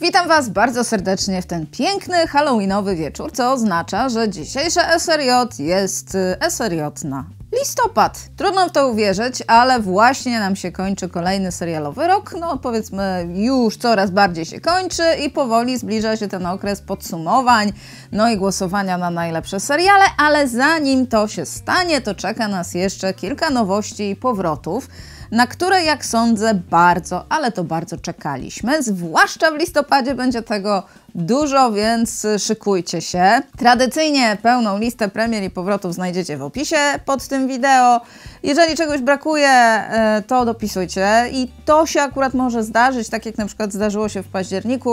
Witam Was bardzo serdecznie w ten piękny halloweenowy wieczór, co oznacza, że dzisiejsze SRJ jest y, SRJ na listopad. Trudno w to uwierzyć, ale właśnie nam się kończy kolejny serialowy rok. No powiedzmy, już coraz bardziej się kończy i powoli zbliża się ten okres podsumowań, no i głosowania na najlepsze seriale, ale zanim to się stanie, to czeka nas jeszcze kilka nowości i powrotów na które jak sądzę bardzo, ale to bardzo czekaliśmy. Zwłaszcza w listopadzie będzie tego dużo, więc szykujcie się. Tradycyjnie pełną listę premier i powrotów znajdziecie w opisie pod tym wideo. Jeżeli czegoś brakuje, e, to dopisujcie i to się akurat może zdarzyć, tak jak na przykład zdarzyło się w październiku,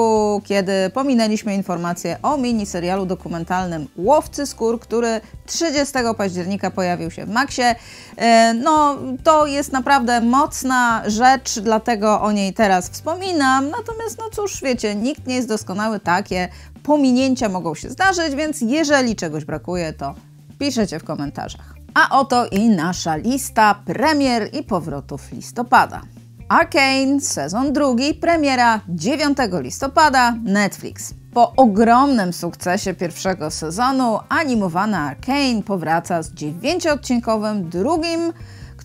kiedy pominęliśmy informację o miniserialu dokumentalnym Łowcy Skór, który 30 października pojawił się w Maxie. E, no, to jest naprawdę mocna rzecz, dlatego o niej teraz wspominam. Natomiast, no cóż, wiecie, nikt nie jest doskonały, takie pominięcia mogą się zdarzyć, więc jeżeli czegoś brakuje, to piszecie w komentarzach. A oto i nasza lista premier i powrotów listopada. Arkane, sezon drugi, premiera 9 listopada, Netflix. Po ogromnym sukcesie pierwszego sezonu, animowana Arkane powraca z dziewięcioodcinkowym drugim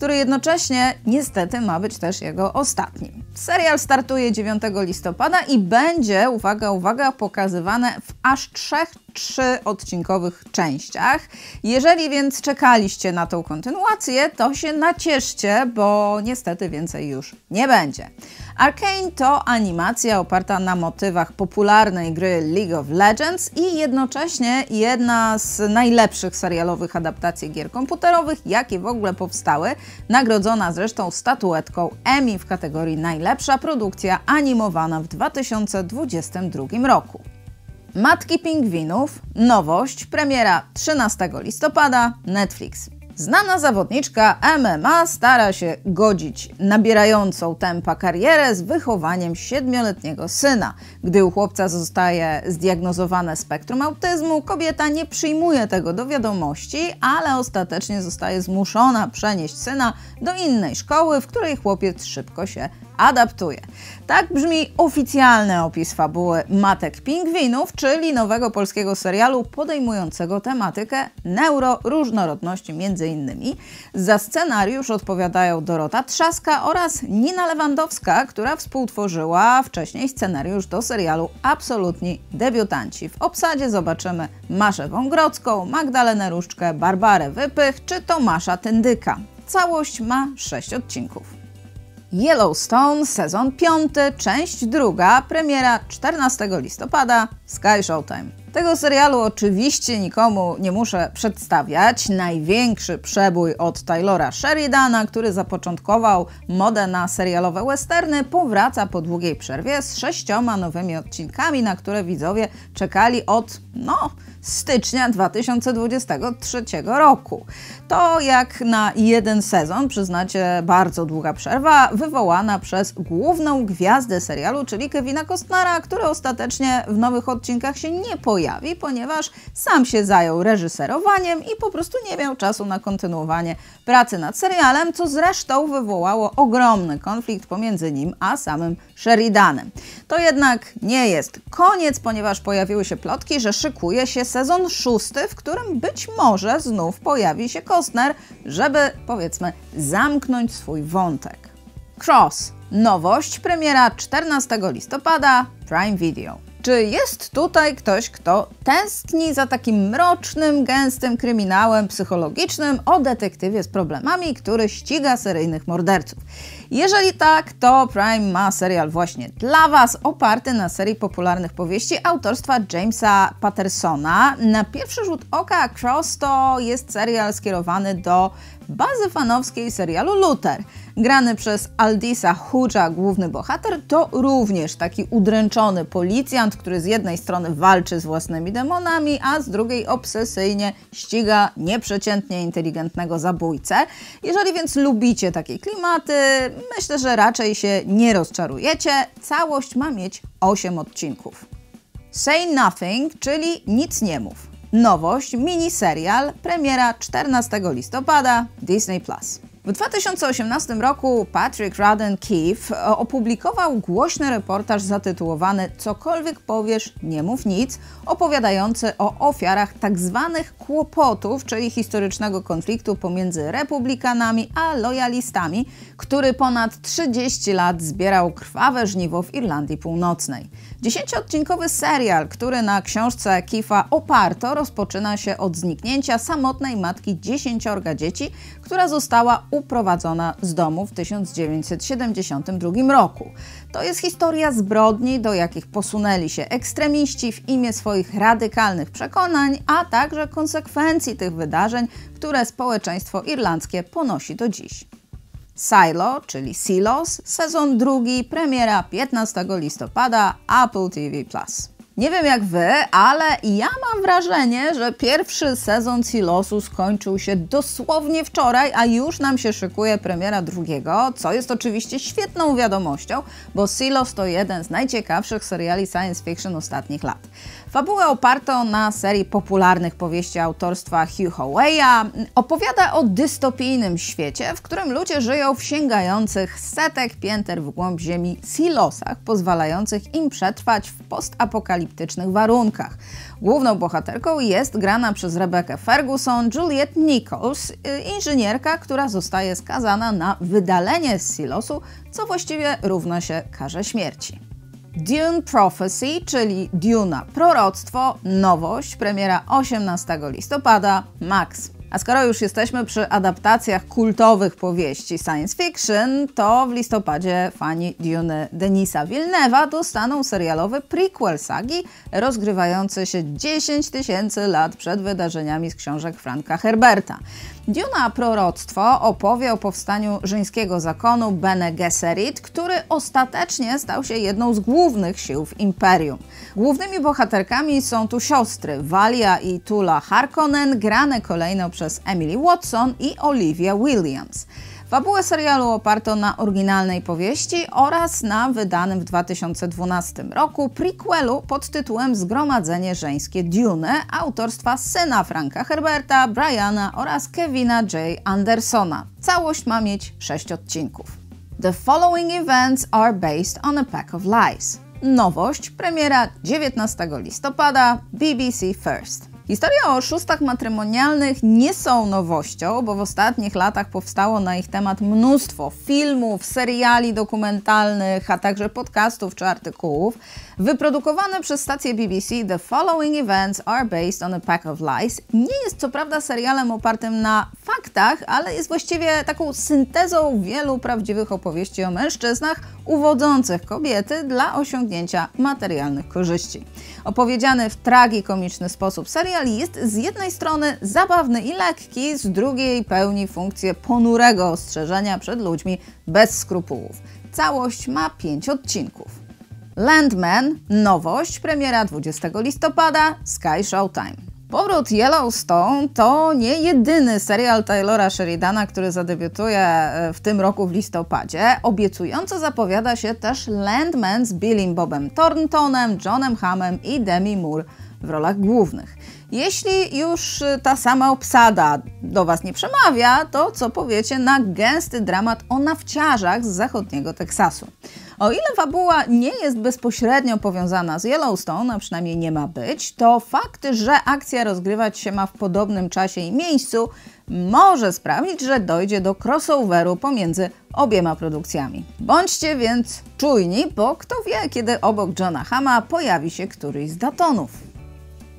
który jednocześnie niestety ma być też jego ostatnim. Serial startuje 9 listopada i będzie, uwaga, uwaga, pokazywane w aż trzech trzy odcinkowych częściach. Jeżeli więc czekaliście na tą kontynuację, to się nacieszcie, bo niestety więcej już nie będzie. Arkane to animacja oparta na motywach popularnej gry League of Legends i jednocześnie jedna z najlepszych serialowych adaptacji gier komputerowych, jakie w ogóle powstały, nagrodzona zresztą statuetką Emmy w kategorii najlepsza produkcja animowana w 2022 roku. Matki Pingwinów, nowość, premiera 13 listopada, Netflix. Znana zawodniczka MMA stara się godzić nabierającą tempa karierę z wychowaniem siedmioletniego syna. Gdy u chłopca zostaje zdiagnozowane spektrum autyzmu, kobieta nie przyjmuje tego do wiadomości, ale ostatecznie zostaje zmuszona przenieść syna do innej szkoły, w której chłopiec szybko się adaptuje. Tak brzmi oficjalny opis fabuły Matek Pingwinów, czyli nowego polskiego serialu podejmującego tematykę neuroróżnorodności między innymi. Za scenariusz odpowiadają Dorota Trzaska oraz Nina Lewandowska, która współtworzyła wcześniej scenariusz do serialu Absolutni debiutanci. W obsadzie zobaczymy Maszę Wągrodzką, Magdalenę Różczkę, Barbarę Wypych czy Tomasza Tyndyka. Całość ma 6 odcinków. Yellowstone, sezon 5, część druga, premiera 14 listopada, Sky Showtime. Tego serialu oczywiście nikomu nie muszę przedstawiać. Największy przebój od Taylora Sheridana, który zapoczątkował modę na serialowe westerny, powraca po długiej przerwie z sześcioma nowymi odcinkami, na które widzowie czekali od, no, stycznia 2023 roku. To jak na jeden sezon, przyznacie, bardzo długa przerwa, wywołana przez główną gwiazdę serialu, czyli Kevina Costnera, który ostatecznie w nowych odcinkach się nie pojawił pojawi, ponieważ sam się zajął reżyserowaniem i po prostu nie miał czasu na kontynuowanie pracy nad serialem, co zresztą wywołało ogromny konflikt pomiędzy nim a samym Sheridanem. To jednak nie jest koniec, ponieważ pojawiły się plotki, że szykuje się sezon szósty, w którym być może znów pojawi się Kostner, żeby powiedzmy zamknąć swój wątek. Cross. Nowość premiera 14 listopada Prime Video. Czy jest tutaj ktoś, kto tęskni za takim mrocznym, gęstym kryminałem psychologicznym o detektywie z problemami, który ściga seryjnych morderców? Jeżeli tak, to Prime ma serial właśnie dla Was, oparty na serii popularnych powieści autorstwa Jamesa Pattersona. Na pierwszy rzut oka Cross to jest serial skierowany do bazy fanowskiej serialu Luther. Grany przez Aldisa Hudża, główny bohater, to również taki udręczony policjant, który z jednej strony walczy z własnymi demonami, a z drugiej obsesyjnie ściga nieprzeciętnie inteligentnego zabójcę. Jeżeli więc lubicie takie klimaty, Myślę, że raczej się nie rozczarujecie. Całość ma mieć 8 odcinków. Say Nothing, czyli nic nie mów. Nowość, miniserial, premiera 14 listopada, Disney+. W 2018 roku Patrick Radden Keefe opublikował głośny reportaż zatytułowany Cokolwiek powiesz, nie mów nic, opowiadający o ofiarach tzw. Tak kłopotów, czyli historycznego konfliktu pomiędzy republikanami a lojalistami, który ponad 30 lat zbierał krwawe żniwo w Irlandii Północnej. Dziesięcioodcinkowy serial, który na książce Kifa oparto, rozpoczyna się od zniknięcia samotnej matki dziesięciorga dzieci, która została uprowadzona z domu w 1972 roku. To jest historia zbrodni, do jakich posunęli się ekstremiści w imię swoich radykalnych przekonań, a także konsekwencji tych wydarzeń, które społeczeństwo irlandzkie ponosi do dziś. Silo, czyli Silos, sezon drugi, premiera 15 listopada, Apple TV+. Nie wiem jak wy, ale ja mam wrażenie, że pierwszy sezon Silosu skończył się dosłownie wczoraj, a już nam się szykuje premiera drugiego, co jest oczywiście świetną wiadomością, bo Silos to jeden z najciekawszych seriali science fiction ostatnich lat. Fabułę oparto na serii popularnych powieści autorstwa Hugh Howeya opowiada o dystopijnym świecie, w którym ludzie żyją w sięgających setek pięter w głąb ziemi silosach, pozwalających im przetrwać w postapokaliptycznych warunkach. Główną bohaterką jest grana przez Rebekę Ferguson Juliet Nichols, y, inżynierka, która zostaje skazana na wydalenie z silosu, co właściwie równa się karze śmierci. Dune Prophecy, czyli Duna Proroctwo, nowość, premiera 18 listopada, Max. A skoro już jesteśmy przy adaptacjach kultowych powieści science fiction, to w listopadzie fani Dune Denisa Wilnewa dostaną serialowy prequel sagi rozgrywający się 10 tysięcy lat przed wydarzeniami z książek Franka Herberta. Duna Proroctwo opowie o powstaniu żeńskiego zakonu Bene Gesserit, który ostatecznie stał się jedną z głównych sił w Imperium. Głównymi bohaterkami są tu siostry Walia i Tula Harkonnen, grane kolejno przez przez Emily Watson i Olivia Williams. Fabułę serialu oparto na oryginalnej powieści oraz na wydanym w 2012 roku prequelu pod tytułem Zgromadzenie żeńskie Dune autorstwa syna Franka Herberta, Briana oraz Kevina J. Andersona. Całość ma mieć 6 odcinków. The following events are based on a pack of lies. Nowość, premiera 19 listopada, BBC First. Historie o oszustach matrymonialnych nie są nowością, bo w ostatnich latach powstało na ich temat mnóstwo filmów, seriali dokumentalnych, a także podcastów czy artykułów. Wyprodukowane przez stację BBC The Following Events Are Based on a Pack of Lies nie jest co prawda serialem opartym na faktach, ale jest właściwie taką syntezą wielu prawdziwych opowieści o mężczyznach uwodzących kobiety dla osiągnięcia materialnych korzyści. Opowiedziany w tragikomiczny sposób serial jest z jednej strony zabawny i lekki, z drugiej pełni funkcję ponurego ostrzeżenia przed ludźmi bez skrupułów. Całość ma pięć odcinków. Landman, nowość, premiera 20 listopada, Sky Showtime. Powrót Yellowstone to nie jedyny serial Taylora Sheridana, który zadebiutuje e, w tym roku w listopadzie. Obiecująco zapowiada się też Landman z Billim Bobem Thorntonem, Johnem Hammem i Demi Moore w rolach głównych. Jeśli już y, ta sama obsada do Was nie przemawia, to co powiecie na gęsty dramat o nawciarzach z zachodniego Teksasu? O ile fabuła nie jest bezpośrednio powiązana z Yellowstone, a przynajmniej nie ma być, to fakt, że akcja rozgrywać się ma w podobnym czasie i miejscu, może sprawić, że dojdzie do crossoveru pomiędzy obiema produkcjami. Bądźcie więc czujni, bo kto wie, kiedy obok Johna Hama pojawi się któryś z datonów.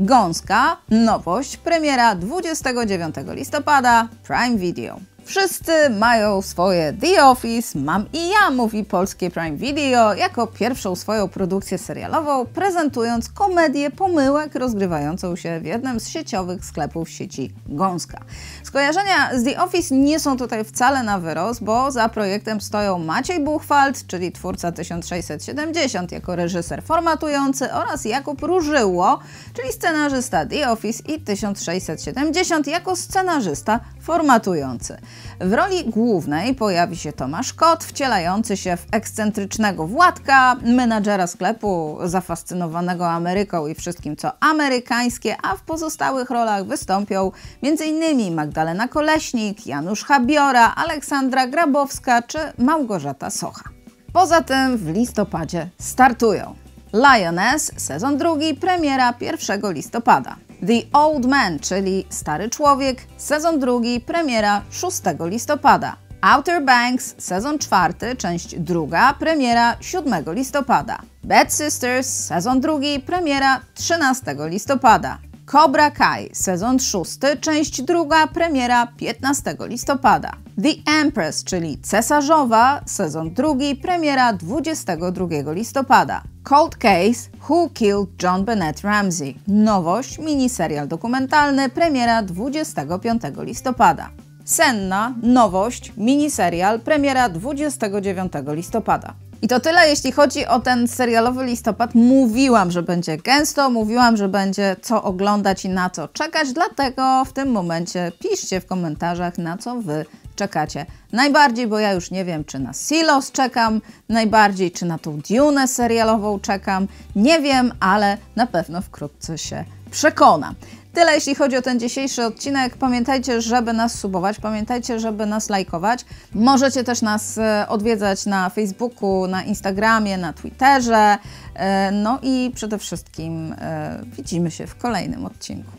Gąska, nowość, premiera 29 listopada, Prime Video. Wszyscy mają swoje The Office, mam i ja, mówi polskie Prime Video, jako pierwszą swoją produkcję serialową, prezentując komedię pomyłek rozgrywającą się w jednym z sieciowych sklepów sieci Gąska. Skojarzenia z The Office nie są tutaj wcale na wyrost, bo za projektem stoją Maciej Buchwald, czyli twórca 1670 jako reżyser formatujący oraz Jakub Różyło, czyli scenarzysta The Office i 1670 jako scenarzysta formatujący. W roli głównej pojawi się Tomasz Kot, wcielający się w ekscentrycznego Władka, menadżera sklepu zafascynowanego Ameryką i wszystkim co amerykańskie, a w pozostałych rolach wystąpią m.in. Magdalena Koleśnik, Janusz Habiora, Aleksandra Grabowska czy Małgorzata Socha. Poza tym w listopadzie startują Lioness, sezon drugi, premiera 1 listopada. The Old Man, czyli Stary Człowiek, sezon drugi, premiera 6 listopada. Outer Banks, sezon czwarty, część druga, premiera 7 listopada. Bad Sisters, sezon drugi, premiera 13 listopada. Cobra Kai, sezon 6, część druga, premiera 15 listopada. The Empress, czyli Cesarzowa, sezon drugi, premiera 22 listopada. Cold Case Who Killed John Bennett Ramsey. Nowość, miniserial dokumentalny, premiera 25 listopada. Senna, nowość, miniserial, premiera 29 listopada. I to tyle, jeśli chodzi o ten serialowy listopad. Mówiłam, że będzie gęsto, mówiłam, że będzie co oglądać i na co czekać, dlatego w tym momencie piszcie w komentarzach, na co Wy czekacie najbardziej, bo ja już nie wiem, czy na Silos czekam najbardziej, czy na tą Dune serialową czekam. Nie wiem, ale na pewno wkrótce się przekonam. Tyle jeśli chodzi o ten dzisiejszy odcinek. Pamiętajcie, żeby nas subować, pamiętajcie, żeby nas lajkować. Możecie też nas e, odwiedzać na Facebooku, na Instagramie, na Twitterze. E, no i przede wszystkim e, widzimy się w kolejnym odcinku.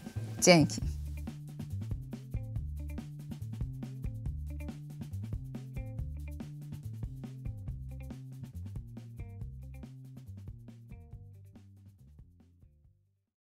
Dzięki.